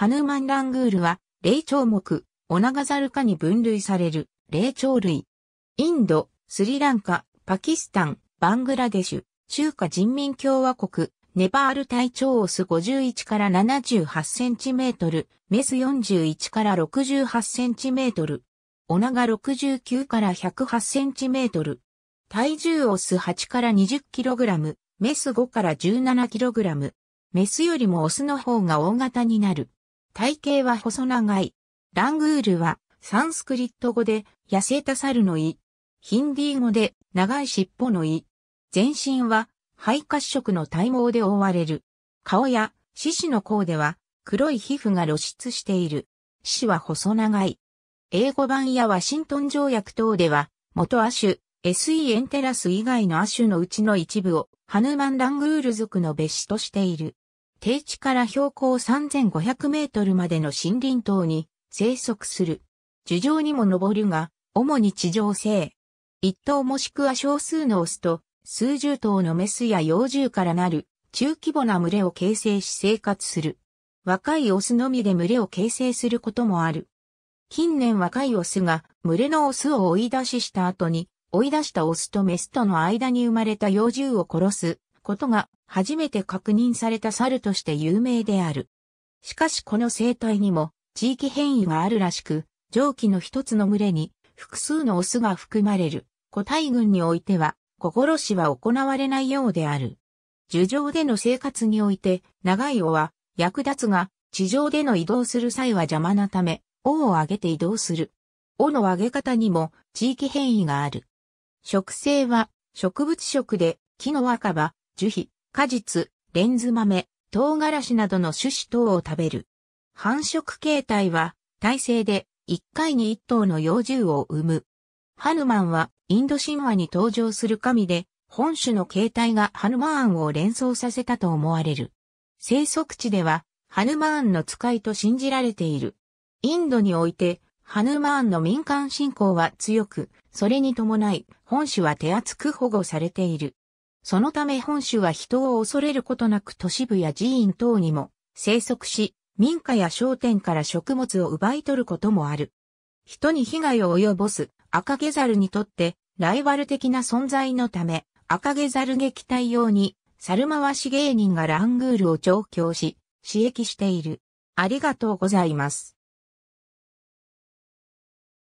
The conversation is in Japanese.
ハヌマンラングールは、霊長目、オナガザル科に分類される、霊長類。インド、スリランカ、パキスタン、バングラデシュ、中華人民共和国、ネパール体長オス51から78センチメートル、メス41から68センチメートル、オナガ69から108センチメートル、体重オス8から20キログラム、メス5から17キログラム、メスよりもオスの方が大型になる。体型は細長い。ラングールはサンスクリット語で痩せた猿の胃。ヒンディー語で長い尻尾の胃。全身は肺褐色の体毛で覆われる。顔や四肢の甲では黒い皮膚が露出している。四肢は細長い。英語版やワシントン条約等では元亜種 SE エンテラス以外の亜種のうちの一部をハヌマンラングール族の別種としている。低地から標高3500メートルまでの森林等に生息する。樹上にも登るが、主に地上生。一頭もしくは少数のオスと、数十頭のメスや幼獣からなる中規模な群れを形成し生活する。若いオスのみで群れを形成することもある。近年若いオスが群れのオスを追い出しした後に、追い出したオスとメスとの間に生まれた幼獣を殺すことが初めて確認された猿として有名である。しかしこの生態にも地域変異があるらしく、上記の一つの群れに複数のオスが含まれる個体群においては、心しは行われないようである。樹上での生活において、長い尾は役立つが、地上での移動する際は邪魔なため、尾を上げて移動する。尾の上げ方にも地域変異がある。植生は植物食で木の若葉、樹皮、果実、レンズ豆、唐辛子などの種子等を食べる。繁殖形態は、耐性で、1回に1頭の幼獣を産む。ハヌマンは、インド神話に登場する神で、本種の形態がハヌマーンを連想させたと思われる。生息地では、ハヌマーンの使いと信じられている。インドにおいて、ハヌマーンの民間信仰は強く、それに伴い、本種は手厚く保護されている。そのため本種は人を恐れることなく都市部や寺院等にも生息し、民家や商店から食物を奪い取ることもある。人に被害を及ぼす赤毛猿にとってライバル的な存在のため、赤毛猿撃退用に、猿回し芸人がラングールを調教し、刺激している。ありがとうございます。